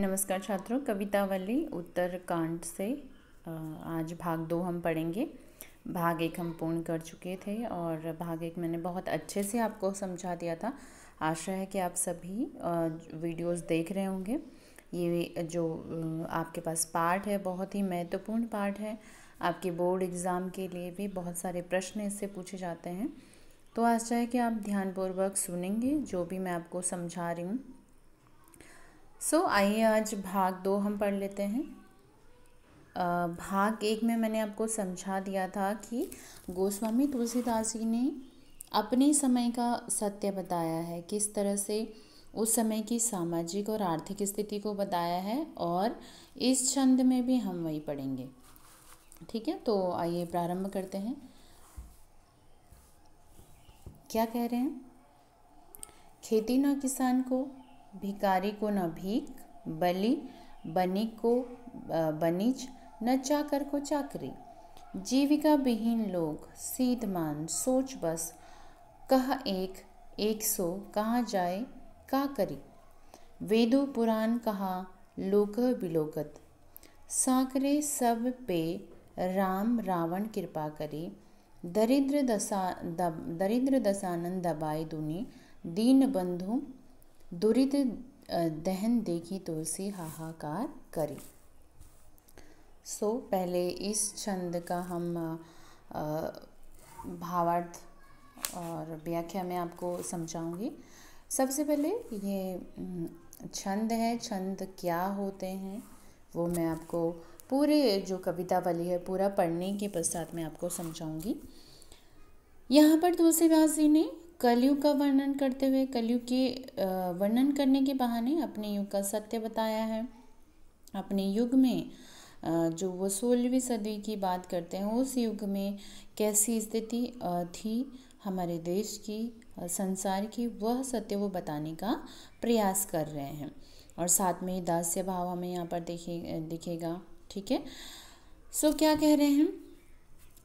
नमस्कार छात्रों कवितावली उत्तरकांड से आज भाग दो हम पढ़ेंगे भाग एक हम पूर्ण कर चुके थे और भाग एक मैंने बहुत अच्छे से आपको समझा दिया था आशा है कि आप सभी वीडियोस देख रहे होंगे ये जो आपके पास पार्ट है बहुत ही महत्वपूर्ण पार्ट है आपके बोर्ड एग्ज़ाम के लिए भी बहुत सारे प्रश्न इससे पूछे जाते हैं तो आशा है कि आप ध्यानपूर्वक सुनेंगे जो भी मैं आपको समझा रही हूँ सो so, आइए आज भाग दो हम पढ़ लेते हैं भाग एक में मैंने आपको समझा दिया था कि गोस्वामी तुलसीदास जी ने अपने समय का सत्य बताया है किस तरह से उस समय की सामाजिक और आर्थिक स्थिति को बताया है और इस छंद में भी हम वही पढ़ेंगे ठीक है तो आइए प्रारंभ करते हैं क्या कह रहे हैं खेती ना किसान को भिकारी को न भीख बलि बनी को बनिज न चाकर को चाकरी जीविका विहीन लोग सीधमान सोच बस कह एक एक सो कहा जाए का करी वेदो पुराण कहा लोक विलोकत साकरे सब पे राम रावण कृपा करी दरिद्र दशा दरिद्र दशानंद दबाए दुनी दीन बंधु दुरित दहन देखी तुलसी हाहाकार करी सो so, पहले इस छंद का हम भावार्थ और व्याख्या में आपको समझाऊंगी सबसे पहले ये छंद है छंद क्या होते हैं वो मैं आपको पूरे जो कविता वाली है पूरा पढ़ने के पश्चात मैं आपको समझाऊंगी यहाँ पर तुलसीदास जी ने कलयुग का वर्णन करते हुए कलयुग के वर्णन करने के बहाने अपने युग का सत्य बताया है अपने युग में जो वो सोलहवीं सदी की बात करते हैं उस युग में कैसी स्थिति थी हमारे देश की संसार की वह सत्य वो बताने का प्रयास कर रहे हैं और साथ में दास्य भाव हमें यहाँ पर देखे दिखेगा ठीक है सो क्या कह रहे हैं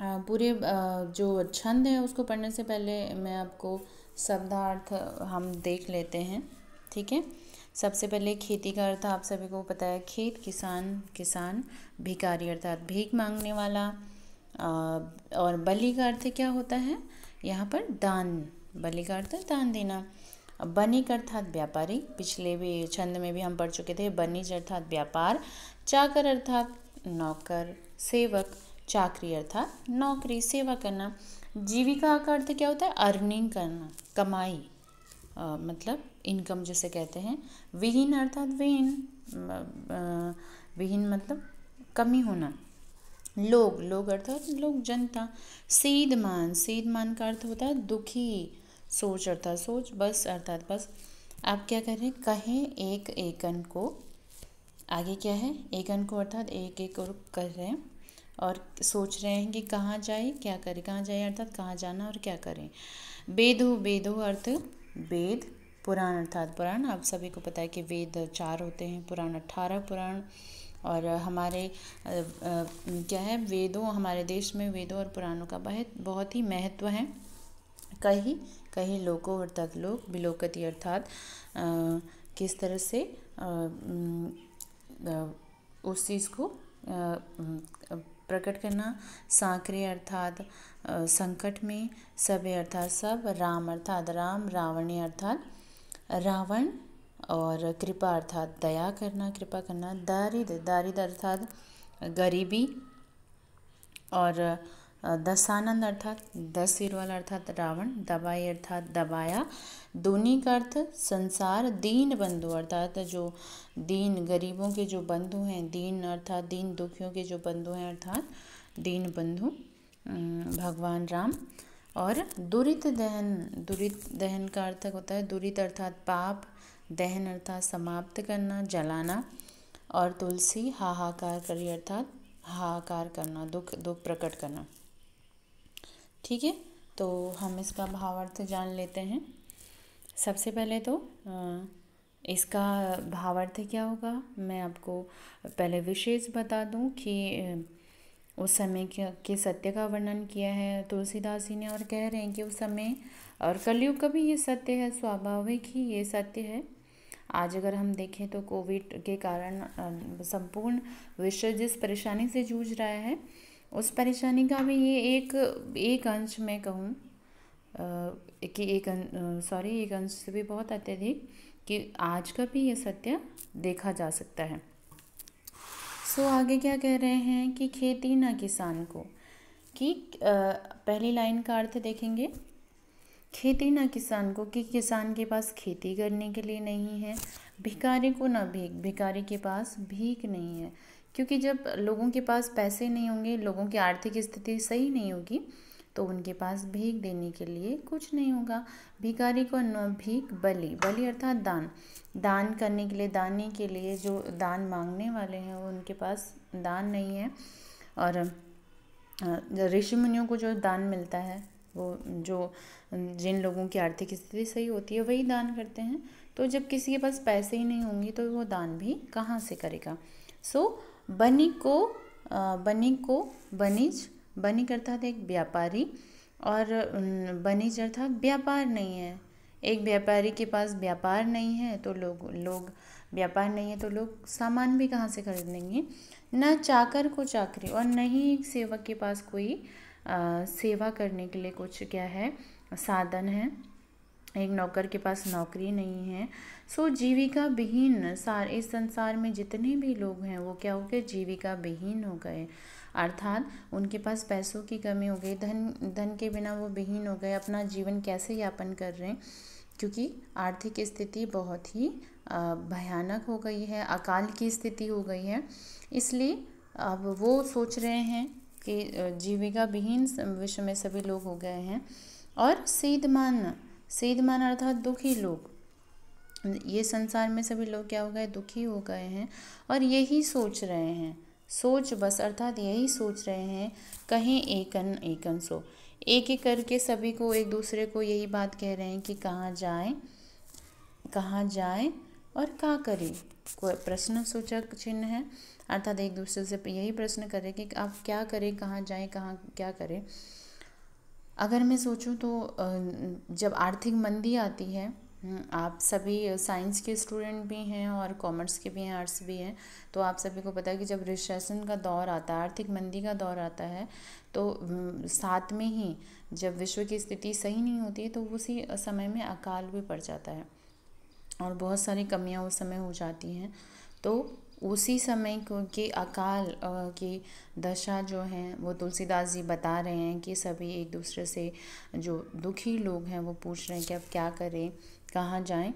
पूरे जो छंद है उसको पढ़ने से पहले मैं आपको शब्दार्थ हम देख लेते हैं ठीक है सबसे पहले खेती का अर्थ आप सभी को पता है खेत किसान किसान भिकारी अर्थात भीख मांगने वाला और बलि का अर्थ क्या होता है यहाँ पर दान बलि का अर्थ दान देना बनिक अर्थात व्यापारी पिछले भी छंद में भी हम पढ़ चुके थे बनिज अर्थात व्यापार चाकर अर्थात नौकर सेवक चाकरी अर्थात नौकरी सेवा करना जीविका का अर्थ क्या होता है अर्निंग करना कमाई आ, मतलब इनकम जिसे कहते हैं विहीन अर्थात विहीन विहीन मतलब कमी होना लोग लोग अर्थात लोग जनता सीधमान सीधमान का अर्थ होता है दुखी सोच अर्थात सोच बस अर्थात बस आप क्या कर रहे हैं कहें एक एकन को आगे क्या है एकन को अर्थात एक एक और कह रहे हैं और सोच रहे हैं कि कहाँ जाए क्या करें कहाँ जाए अर्थात कहाँ जाना और क्या करें वेद हो वेद हो अर्थ वेद पुराण अर्थात पुराण आप सभी को पता है कि वेद चार होते हैं पुराण अट्ठारह पुराण और हमारे क्या है वेदों हमारे देश में वेदों और पुराणों का बहुत बहुत ही महत्व है कहीं कहीं लोगों अर्थात लोग बिलोकती अर्थात किस तरह से आ, उस चीज़ को आ, प्रकट करना सांकरे अर्थात संकट में सभी अर्थात सब राम अर्थात राम रावण अर्थात रावण और कृपा अर्थात दया करना कृपा करना दारिद दारिद अर्थात गरीबी और दसानंद अर्थात दस सिर वाला अर्थात रावण दबाई अर्थात दबाया दूनी का अर्थ संसार दीन बंधु अर्थात जो दीन गरीबों के जो बंधु हैं दीन अर्थात दीन दुखियों के जो बंधु हैं अर्थात दीन बंधु भगवान राम और दुरित दहन दुरित दहन का अर्थ होता है दुरित अर्थात पाप दहन अर्थात समाप्त करना जलाना और तुलसी हाहाकार करी अर्थात हाहाकार करना दुख दुख प्रकट करना ठीक है तो हम इसका भावार्थ जान लेते हैं सबसे पहले तो इसका भावार्थ क्या होगा मैं आपको पहले विशेष बता दूं कि उस समय के सत्य का वर्णन किया है तुलसीदास जी ने और कह रहे हैं कि उस समय और कलयुग का भी ये सत्य है स्वाभाविक ही ये सत्य है आज अगर हम देखें तो कोविड के कारण संपूर्ण विश्व जिस परेशानी से जूझ रहा है उस परेशानी का भी ये एक एक अंश मैं कहूँ कि एक सॉरी अं, एक अंश से भी बहुत अत्यधिक कि आज का भी ये सत्य देखा जा सकता है सो so, आगे क्या कह रहे हैं कि खेती ना किसान को कि पहली लाइन का अर्थ देखेंगे खेती ना किसान को कि किसान के पास खेती करने के लिए नहीं है भिकारी को ना भीख भिखारी के पास भीख नहीं है क्योंकि जब लोगों के पास पैसे नहीं होंगे लोगों की आर्थिक स्थिति सही नहीं होगी तो उनके पास भीख देने के लिए कुछ नहीं होगा भिखारी को न भीख बलि बलि अर्थात दान दान करने के लिए दाने के लिए जो दान मांगने वाले हैं वो उनके पास दान नहीं है और ऋषि मुनियों को जो दान मिलता है वो जो जिन लोगों की आर्थिक स्थिति सही होती है वही दान करते हैं तो जब किसी के पास पैसे ही नहीं होंगे तो वो दान भी कहाँ से करेगा सो so, बनी को बनी को बनिज बनिक अर्थात एक व्यापारी और बनीज अर्थात व्यापार नहीं है एक व्यापारी के पास व्यापार नहीं है तो लोग लोग व्यापार नहीं है तो लोग सामान भी कहाँ से खरीदेंगे न चाकर को चाकरी और न ही एक सेवक के पास कोई आ, सेवा करने के लिए कुछ क्या है साधन है एक नौकर के पास नौकरी नहीं है सो जीविका विहीन सार इस संसार में जितने भी लोग हैं वो क्या हो गए जीविका विहीन हो गए अर्थात उनके पास पैसों की कमी हो गई धन धन के बिना वो विहीन हो गए अपना जीवन कैसे यापन कर रहे हैं क्योंकि आर्थिक स्थिति बहुत ही भयानक हो गई है अकाल की स्थिति हो गई है इसलिए अब वो सोच रहे हैं कि जीविका विहीन विश्व में सभी लोग हो गए हैं और सीधमान सीधमान अर्थात दुखी लोग ये संसार में सभी लोग क्या हो गए दुखी हो गए हैं और यही सोच रहे हैं सोच बस अर्थात यही सोच रहे हैं कहीं एकन एकन सो एक एक करके सभी को एक दूसरे को यही बात कह रहे हैं कि कहाँ जाए कहाँ जाए और का करें कोई प्रश्न सूचक चिन्ह है अर्थात एक दूसरे से यही प्रश्न करें कि आप क्या करें कहाँ जाए कहाँ क्या करें अगर मैं सोचूं तो जब आर्थिक मंदी आती है हम्म, आप सभी साइंस के स्टूडेंट भी हैं और कॉमर्स के भी हैं आर्ट्स भी हैं तो आप सभी को पता है कि जब रिसेशन का दौर आता है आर्थिक मंदी का दौर आता है तो हम्म, साथ में ही जब विश्व की स्थिति सही नहीं होती है तो उसी समय में अकाल भी पड़ जाता है और बहुत सारी कमियां उस समय हो जाती हैं तो उसी समय क्योंकि अकाल की दशा जो है वो तुलसीदास जी बता रहे हैं कि सभी एक दूसरे से जो दुखी लोग हैं वो पूछ रहे हैं कि अब क्या करें कहाँ जाएं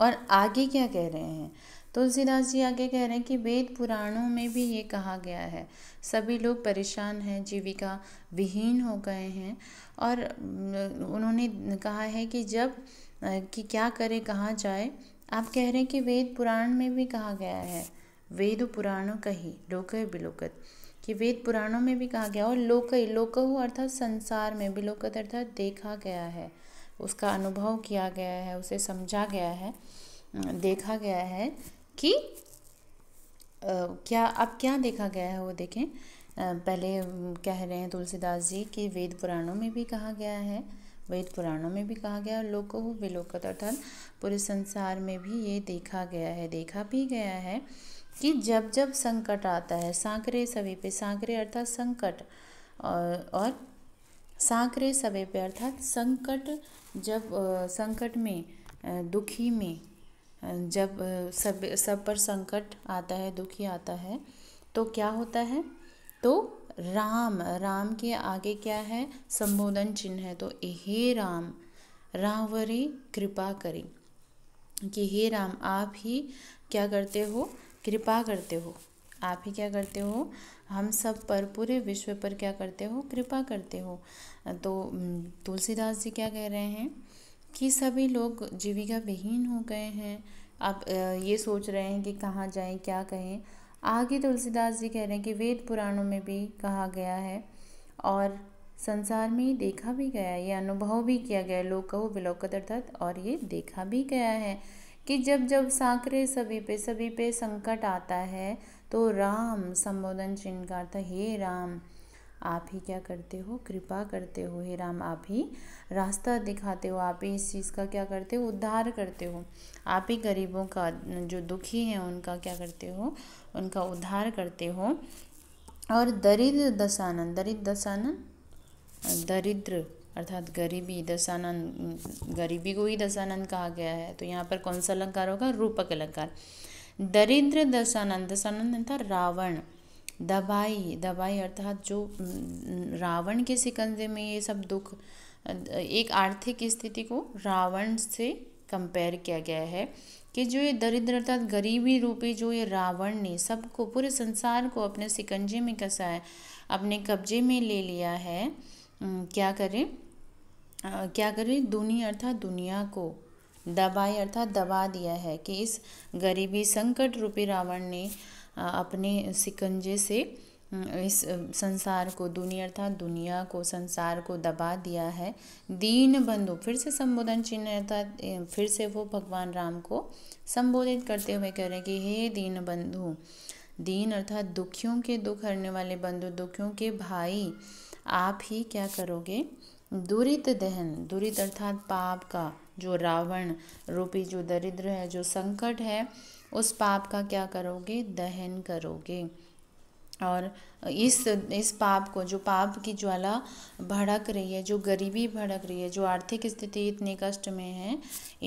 और आगे क्या कह रहे हैं तुलसीदास जी आगे कह रहे हैं कि वेद पुराणों में भी ये कहा गया है सभी लोग परेशान हैं जीविका विहीन हो गए हैं और उन्होंने कहा है कि जब कि क्या करें कहाँ जाए आप कह रहे हैं कि वेद पुराण में भी कहा गया है वेद पुराणों कही लोक बिलोकत कि वेद पुराणों में भी कहा गया और लोक लोकहु अर्थात संसार में बिलोकत अर्थात देखा गया है उसका अनुभव किया गया है उसे समझा गया है देखा गया है कि आ, क्या अब क्या देखा गया है वो देखें आ, पहले कह रहे हैं तुलसीदास जी कि वेद पुराणों में भी कहा गया है वेद पुराणों में भी कहा गया और लोको विलोकत अर्थात पूरे संसार में भी ये देखा गया है देखा भी गया है कि जब जब संकट आता है सांकरे सवे पे सांकरे अर्थात संकट और, और सांकरे सवे पे अर्थात संकट जब संकट में दुखी में जब सब सब पर संकट आता है दुखी आता है तो क्या होता है तो राम राम के आगे क्या है संबोधन चिन्ह है तो हे राम रावरी कृपा करी कि हे राम आप ही क्या करते हो कृपा करते हो आप ही क्या करते हो हम सब पर पूरे विश्व पर क्या करते हो कृपा करते हो तो तुलसीदास जी क्या कह रहे हैं कि सभी लोग जीविका विहीन हो गए हैं आप ये सोच रहे हैं कि कहाँ जाएं क्या कहें आगे तुलसीदास जी कह रहे हैं कि वेद पुराणों में भी कहा गया है और संसार में देखा भी गया है ये अनुभव भी किया गया है लोक विलोकत अर्थात और ये देखा भी गया है कि जब जब साकरे सभी पे सभी पे संकट आता है तो राम संबोधन चिन्ह का अर्थ हे राम आप ही क्या करते हो कृपा करते हो हे राम आप ही रास्ता दिखाते हो आप ही इस चीज़ का क्या करते हो उद्धार करते हो आप ही गरीबों का जो दुखी हैं उनका क्या करते हो उनका उद्धार करते हो और दरिद्र दशानंद दरिद्र दशानंद दरिद्र अर्थात गरीबी दशानंद गरीबी को ही दशानंद कहा गया है तो यहाँ पर कौन सा अलंकार होगा रूपक अलंकार दरिद्र दशानंद दशानंद था रावण दबाई दबाई अर्थात जो रावण के सिकंजे में ये सब दुख एक आर्थिक स्थिति को रावण से कंपेयर किया गया है कि जो ये दरिद्र अर्थात गरीबी रूपी जो ये रावण ने सबको पूरे संसार को अपने सिकंजे में कसा है अपने कब्जे में ले लिया है क्या करें क्या करें दुनिया अर्थात दुनिया को दबाए अर्थात दबा दिया है कि इस गरीबी संकट रूपी रावण ने अपने सिकंजे से इस संसार को दुनिया अर्थात दुनिया को संसार को दबा दिया है दीन बंधु फिर से संबोधन चिन्ह अर्थात फिर से वो भगवान राम को संबोधित करते हुए कह रहे हैं कि हे दीन बंधु दीन अर्थात दुखियों के दुख हरने वाले बंधु दुखियों के भाई आप ही क्या करोगे दुरित दहन दुरित अर्थात पाप का जो रावण रूपी जो दरिद्र है जो संकट है उस पाप का क्या करोगे दहन करोगे और इस इस पाप को जो पाप की ज्वाला भड़क रही है जो गरीबी भड़क रही है जो आर्थिक स्थिति इतनी कष्ट में है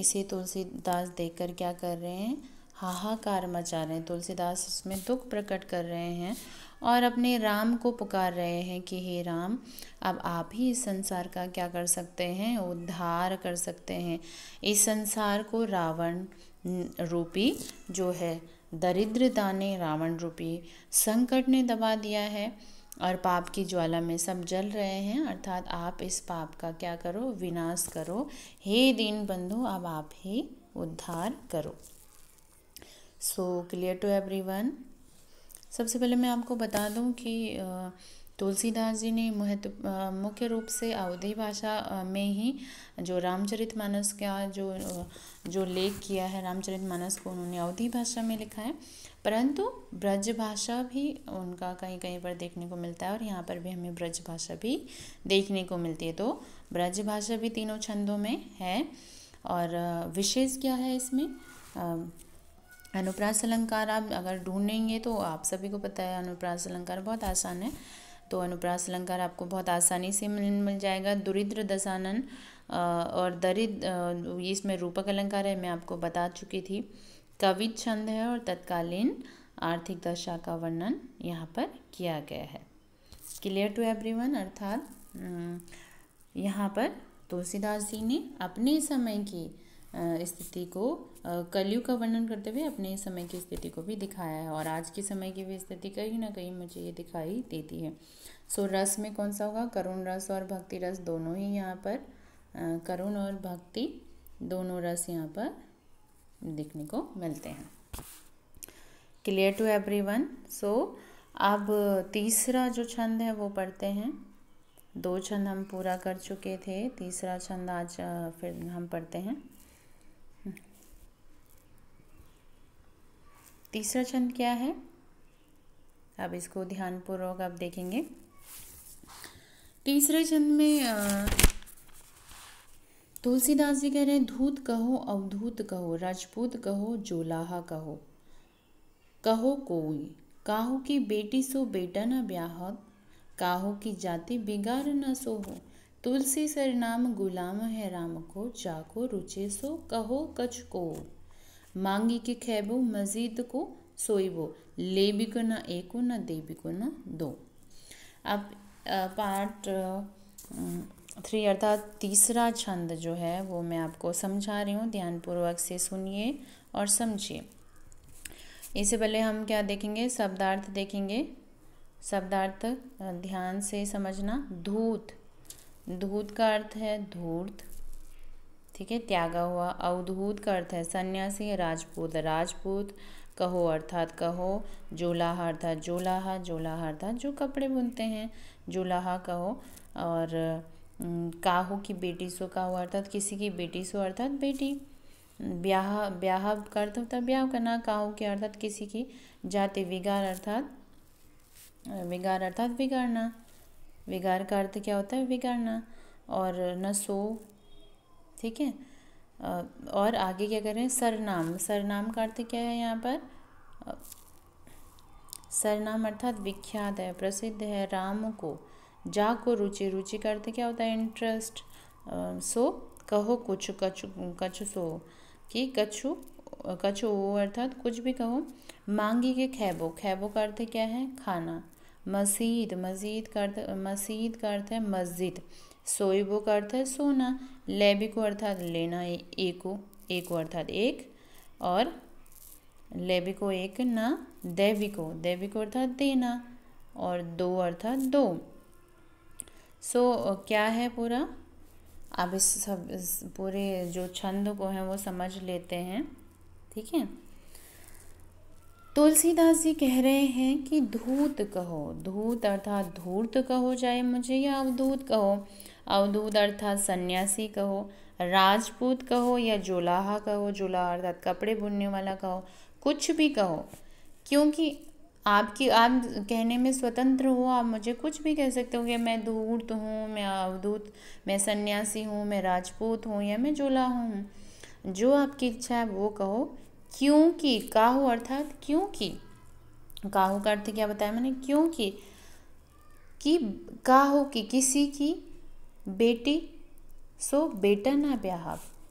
इसे तुलसीदास देखकर क्या कर रहे हैं हाहाकार मचा रहे हैं तुलसीदास उसमें दुख प्रकट कर रहे हैं और अपने राम को पुकार रहे हैं कि हे राम अब आप ही इस संसार का क्या कर सकते हैं उद्धार कर सकते हैं इस संसार को रावण रूपी जो है दरिद्रता ने रावण रूपी संकट ने दबा दिया है और पाप की ज्वाला में सब जल रहे हैं अर्थात आप इस पाप का क्या करो विनाश करो हे दीन बंधु अब आप ही उद्धार करो so clear to everyone सबसे पहले मैं आपको बता दूं कि आ, तुलसीदास जी ने महत्व मुख्य रूप से अवधि भाषा में ही जो रामचरित मानस का जो जो लेख किया है रामचरित मानस को उन्होंने अवधि भाषा में लिखा है परंतु ब्रज भाषा भी उनका कहीं कहीं पर देखने को मिलता है और यहाँ पर भी हमें ब्रज भाषा भी देखने को मिलती है तो ब्रज भाषा भी तीनों छंदों में है और विशेष क्या है इसमें अनुप्रास अलंकार आप अगर ढूंढेंगे तो आप सभी को पता है अनुप्रास अलंकार बहुत आसान है तो अनुप्रास अलंकार आपको बहुत आसानी से मिल मिल जाएगा दुरिद्र दशानन और दरिद्र इसमें रूपक अलंकार है मैं आपको बता चुकी थी कवि छंद है और तत्कालीन आर्थिक दशा का वर्णन यहाँ पर किया गया है क्लियर टू एवरीवन अर्थात यहाँ पर तुलसीदास जी ने अपने समय की स्थिति को कलयुग का वर्णन करते हुए अपने समय की स्थिति को भी दिखाया है और आज के समय की भी स्थिति कहीं ना कहीं मुझे ये दिखाई देती है सो रस में कौन सा होगा करुण रस और भक्ति रस दोनों ही यहाँ पर करुण और भक्ति दोनों रस यहाँ पर देखने को मिलते हैं clear to everyone so अब तीसरा जो छंद है वो पढ़ते हैं दो छंद हम पूरा कर चुके थे तीसरा छंद आज फिर हम पढ़ते हैं तीसरा छंद क्या है अब इसको ध्यानपूर्वक आप देखेंगे तीसरे छंद में तुलसीदास जी कह रहे हैं धूत कहो अवधूत कहो राजपूत कहो जोलाहा कहो कहो कोई काहो की बेटी सो बेटा न ब्याह काहो की जाति बिगार न सो हो तुलसी सर नाम गुलाम है राम को जाको रुचे सो कहो कछ को मांगी के खैबो मजीद को सोईबो भी को ना ए को ना भी को ना दो अब पार्ट थ्री अर्थात तीसरा छंद जो है वो मैं आपको समझा रही हूँ ध्यानपूर्वक से सुनिए और समझिए इससे पहले हम क्या देखेंगे शब्दार्थ देखेंगे शब्दार्थ ध्यान से समझना धूत धूत का अर्थ है धूर्त ठीक है त्यागा हुआ अवधूत का अर्थ है सन्यासी राजपूत राजपूत कहो अर्थात कहो जोलाहा अर्थात जोलाहा जोलाहा अर्थात जो कपड़े बुनते हैं जोलाहा कहो और काहो की बेटी सो काहो अर्थात किसी की बेटी सो अर्थात बेटी ब्याह ब्याह का अर्थ होता है ब्याह करना काहो के अर्थात किसी की जाति विगार अर्थात विगार अर्थात बिगाड़ना विगार का अर्थ क्या होता है बिगाड़ना और न सो ठीक है और आगे क्या करें सरनाम सरनाम का अर्थ क्या है यहाँ पर सरनाम अर्थात विख्यात है प्रसिद्ध है राम को जा को रुचि रुचि का अर्थ क्या होता है इंटरेस्ट सो कहो कुछ कछु कछु सो कि कछु कछु वो अर्थात कुछ भी कहो मांगी के खैबो खैबो का अर्थ क्या है खाना मसीद मजीद का अर्थ मसीद का अर्थ है मस्जिद सोइबो का अर्थ है सोना लेबिको अर्थात लेना एको एको अर्थात एक और लेबिको एक ना देवी को देवी को अर्थात देना और दो अर्थात दो सो so, क्या है पूरा आप इस सब इस पूरे जो छंद को हैं वो समझ लेते हैं ठीक है तुलसीदास जी कह रहे हैं कि धूत कहो धूत अर्थात धूर्त कहो चाहे मुझे या अवधूत कहो अवधूत अर्थात सन्यासी कहो राजपूत कहो या जोलाहा कहो जोलाहा अर्थात कपड़े बुनने वाला कहो कुछ भी कहो क्योंकि आपकी आप कहने में स्वतंत्र हो आप मुझे कुछ भी कह सकते हो कि मैं धूर्त तो हूँ मैं अवधूत मैं सन्यासी हूँ मैं राजपूत हूँ या मैं जोला हूँ जो आपकी इच्छा है वो कहो क्योंकि काहू अर्थात क्योंकि काहू का अर्थ क्या बताया मैंने क्योंकि कि काहू की किसी की बेटी सो बेटा ना ब्याह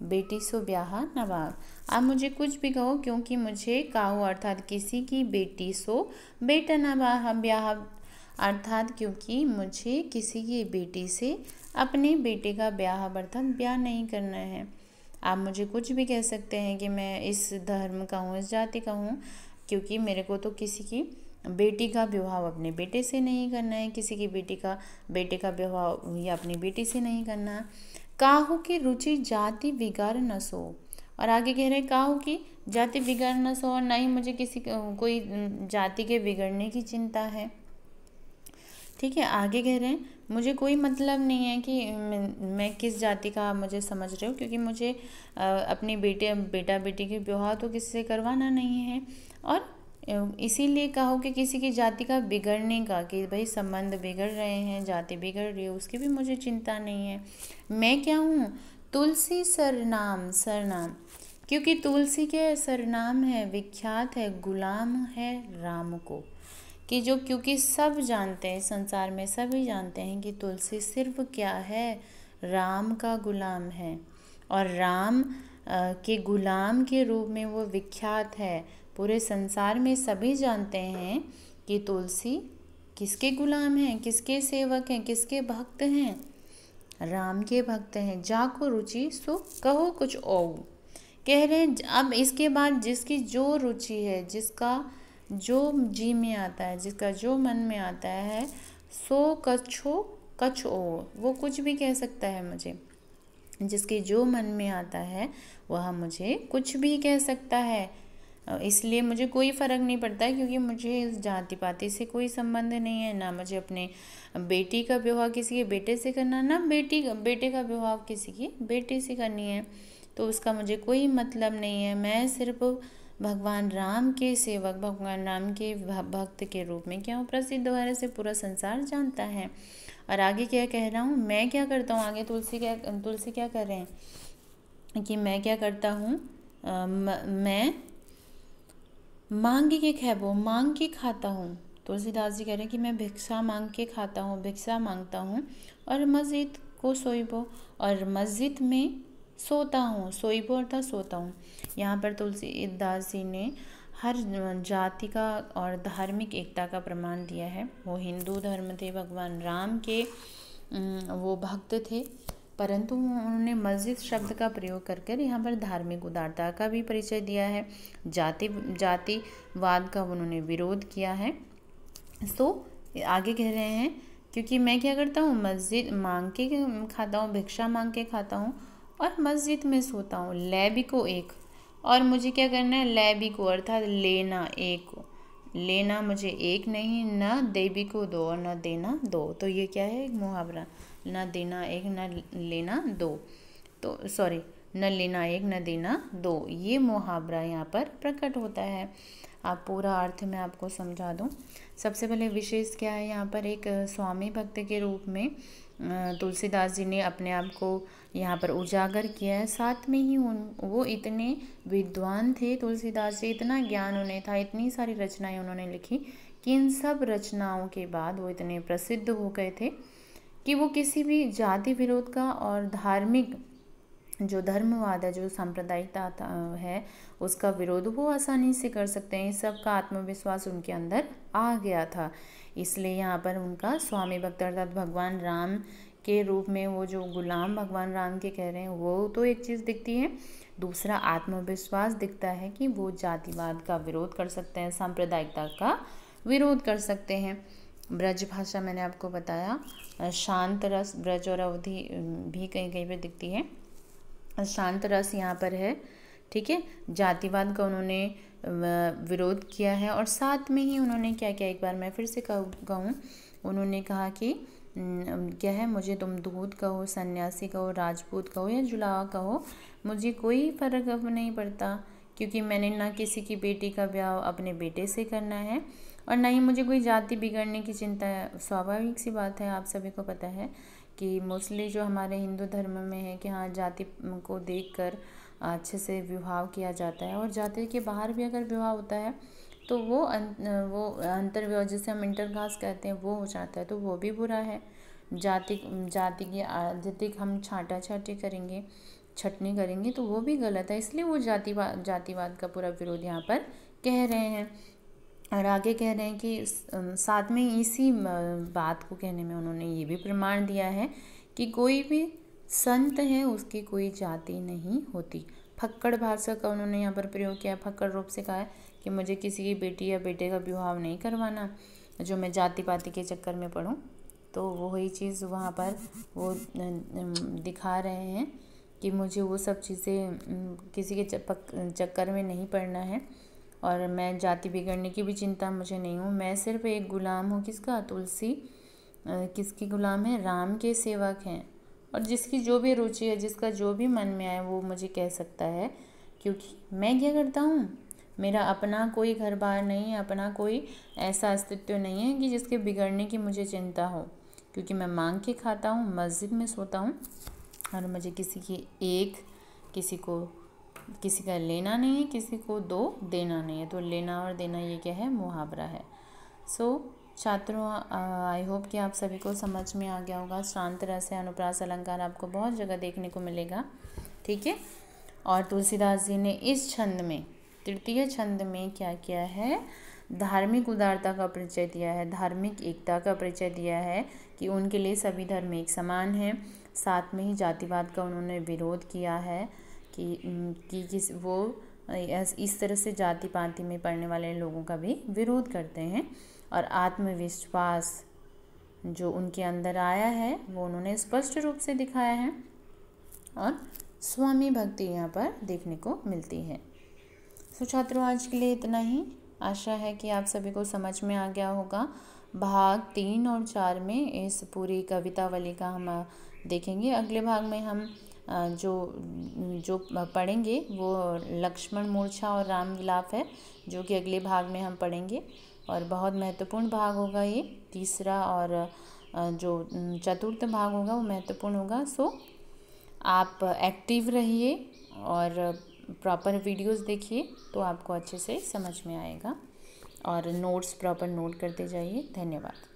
बेटी सो ब्याह नवाब आप मुझे कुछ भी कहो क्योंकि मुझे काहो अर्थात किसी की बेटी सो बेटा ना बाह ब्याह अर्थात क्योंकि मुझे किसी की बेटी से अपने बेटे का ब्याह अर्थात ब्याह नहीं करना है आप मुझे कुछ भी कह सकते हैं कि मैं इस धर्म का हूँ इस जाति का हूँ क्योंकि मेरे को तो किसी की बेटी का विवाह अपने बेटे से नहीं करना है किसी की बेटी का बेटे का विवाह या अपनी बेटी से नहीं करना काहू की रुचि जाति विगार न सो और आगे कह रहे हैं काहू की जाति बिगड़ न सो और ना ही मुझे किसी कोई जाति के बिगड़ने की चिंता है ठीक है आगे कह रहे हैं मुझे कोई मतलब नहीं है कि मैं किस जाति का मुझे समझ रहे हो क्योंकि मुझे अपनी बेटे बेटा बेटी के विवाह तो किसी से करवाना नहीं है और इसीलिए कहो कि किसी की जाति का बिगड़ने का कि भाई संबंध बिगड़ रहे हैं जाति बिगड़ रही है उसकी भी मुझे चिंता नहीं है मैं क्या हूँ तुलसी सरनाम सरनाम क्योंकि तुलसी के सरनाम है विख्यात है गुलाम है राम को कि जो क्योंकि सब जानते हैं संसार में सभी जानते हैं कि तुलसी सिर्फ क्या है राम का गुलाम है और राम के गुलाम के रूप में वो विख्यात है पूरे संसार में सभी जानते हैं कि तुलसी किसके गुलाम हैं किसके सेवक हैं किसके भक्त हैं राम के भक्त हैं जा को रुचि सो कहो कुछ ओ कह रहे हैं अब इसके बाद जिसकी जो रुचि है जिसका जो जी में आता है जिसका जो मन में आता है सो कछो कछ ओ वो कुछ भी कह सकता है मुझे जिसके जो मन में आता है वह मुझे कुछ भी कह सकता है इसलिए मुझे कोई फ़र्क नहीं पड़ता है क्योंकि मुझे इस जाति पाति से कोई संबंध नहीं है ना मुझे अपने बेटी का विवाह किसी के बेटे से करना ना बेटी बेटे का विवाह किसी की बेटी से करनी है तो उसका मुझे कोई मतलब नहीं है मैं सिर्फ भगवान राम के सेवक भगवान राम के भक्त के रूप में क्या हूँ प्रसिद्ध द्वारा से पूरा संसार जानता है और आगे क्या कह रहा हूँ मैं क्या करता हूँ आगे तुलसी क्या तुलसी क्या कर रहे हैं कि मैं क्या करता हूँ मैं मांग के खैबो मांग के खाता हूँ तुलसीदास जी कह रहे हैं कि मैं भिक्षा मांग के खाता हूँ भिक्षा मांगता हूँ और मस्जिद को सोईबो और मस्जिद में सोता हूँ सोईबो अर्थात सोता हूँ यहाँ पर तुलसीदास जी ने हर जाति का और धार्मिक एकता का प्रमाण दिया है वो हिंदू धर्म थे भगवान राम के वो भक्त थे परंतु उन्होंने मस्जिद शब्द का प्रयोग कर कर यहाँ पर धार्मिक उदारता का भी परिचय दिया है जाति जातिवाद का उन्होंने विरोध किया है तो आगे कह रहे हैं क्योंकि मैं क्या करता हूँ मस्जिद मांग के खाता हूँ भिक्षा मांग के खाता हूँ और मस्जिद में सोता हूँ लैबी को एक और मुझे क्या करना है लैबी को अर्थात लेना एक लेना मुझे एक नहीं ना देवी को दो और ना देना दो तो ये क्या है एक मुहावरा न देना एक न लेना दो तो सॉरी न लेना एक न देना दो ये मुहावरा यहाँ पर प्रकट होता है आप पूरा अर्थ मैं आपको समझा दूँ सबसे पहले विशेष क्या है यहाँ पर एक स्वामी भक्त के रूप में तुलसीदास जी ने अपने आप को यहाँ पर उजागर किया है साथ में ही उन वो इतने विद्वान थे तुलसीदास जी इतना ज्ञान उन्हें था इतनी सारी रचनाएं उन्होंने लिखी कि इन सब रचनाओं के बाद वो इतने प्रसिद्ध हो गए थे कि वो किसी भी जाति विरोध का और धार्मिक जो धर्मवाद है जो सांप्रदायिकता है उसका विरोध वो आसानी से कर सकते हैं इस सबका आत्मविश्वास उनके अंदर आ गया था इसलिए यहाँ पर उनका स्वामी भक्त अर्थात भगवान राम के रूप में वो जो गुलाम भगवान राम के कह रहे हैं वो तो एक चीज़ दिखती है दूसरा आत्मविश्वास दिखता है कि वो जातिवाद का विरोध कर सकते हैं सांप्रदायिकता का विरोध कर सकते हैं ब्रज भाषा मैंने आपको बताया शांत रस ब्रज और अवधि भी कहीं कहीं पर दिखती है शांत रस यहाँ पर है ठीक है जातिवाद का उन्होंने विरोध किया है और साथ में ही उन्होंने क्या क्या एक बार मैं फिर से कहूँ उन्होंने कहा कि क्या है मुझे तुम दूध कहो सन्यासी कहो राजपूत कहो या जुलावा कहो मुझे कोई फ़र्क अब नहीं पड़ता क्योंकि मैंने ना किसी की बेटी का ब्याह अपने बेटे से करना है और ना ही मुझे कोई जाति बिगड़ने की चिंता है स्वाभाविक सी बात है आप सभी को पता है कि मोस्टली जो हमारे हिंदू धर्म में है कि हाँ जाति को देख कर अच्छे से विवाह किया जाता है और जाति के बाहर भी अगर विवाह होता है तो वो अं, वो अंतर्विवाह जिसे हम इंटरघास कहते हैं वो हो जाता है तो वो भी बुरा है जाति जाति की आदतिक हम छाटा छाटी करेंगे छटनी करेंगे तो वो भी गलत है इसलिए वो जातिवाद जातिवाद का पूरा विरोध यहाँ पर कह रहे हैं और आगे कह रहे हैं कि साथ में इसी बात को कहने में उन्होंने ये भी प्रमाण दिया है कि कोई भी संत है उसकी कोई जाति नहीं होती फक्कड़ भाषा का उन्होंने यहाँ पर प्रयोग किया फक्कड़ रूप से कहा है कि मुझे किसी की बेटी या बेटे का विवाह नहीं करवाना जो मैं जाति पाति के चक्कर में पढ़ूँ तो वही चीज़ वहाँ पर वो दिखा रहे हैं कि मुझे वो सब चीज़ें किसी के चक्कर में नहीं पढ़ना है और मैं जाति बिगड़ने की भी चिंता मुझे नहीं हूँ मैं सिर्फ एक ग़ुलाम हूँ किसका तुलसी किसकी ग़ुलाम है राम के सेवक हैं और जिसकी जो भी रुचि है जिसका जो भी मन में आए वो मुझे कह सकता है क्योंकि मैं क्या करता हूँ मेरा अपना कोई घर बार नहीं है अपना कोई ऐसा अस्तित्व नहीं है कि जिसके बिगड़ने की मुझे चिंता हो क्योंकि मैं मांग के खाता हूँ मस्जिद में सोता हूँ और मुझे किसी की एक किसी को किसी का लेना नहीं है किसी को दो देना नहीं है तो लेना और देना ये क्या है मुहावरा है सो so, छात्रों आई होप कि आप सभी को समझ में आ गया होगा शांत रस है अनुप्रास अलंकार आपको बहुत जगह देखने को मिलेगा ठीक है और तुलसीदास जी ने इस छंद में तृतीय छंद में क्या किया है धार्मिक उदारता का परिचय दिया है धार्मिक एकता का परिचय दिया है कि उनके लिए सभी धर्म एक समान हैं साथ में ही जातिवाद का उन्होंने विरोध किया है कि कि किस वो इस तरह से जाति पाति में पढ़ने वाले लोगों का भी विरोध करते हैं और आत्मविश्वास जो उनके अंदर आया है वो उन्होंने स्पष्ट रूप से दिखाया है और स्वामी भक्ति यहाँ पर देखने को मिलती है सो तो छात्रों आज के लिए इतना ही आशा है कि आप सभी को समझ में आ गया होगा भाग तीन और चार में इस पूरी कवितावली का हम देखेंगे अगले भाग में हम जो जो पढ़ेंगे वो लक्ष्मण मूर्छा और राम विलाप है जो कि अगले भाग में हम पढ़ेंगे और बहुत महत्वपूर्ण भाग होगा ये तीसरा और जो चतुर्थ भाग होगा वो महत्वपूर्ण होगा सो आप एक्टिव रहिए और प्रॉपर वीडियोस देखिए तो आपको अच्छे से समझ में आएगा और नोट्स प्रॉपर नोट करते जाइए धन्यवाद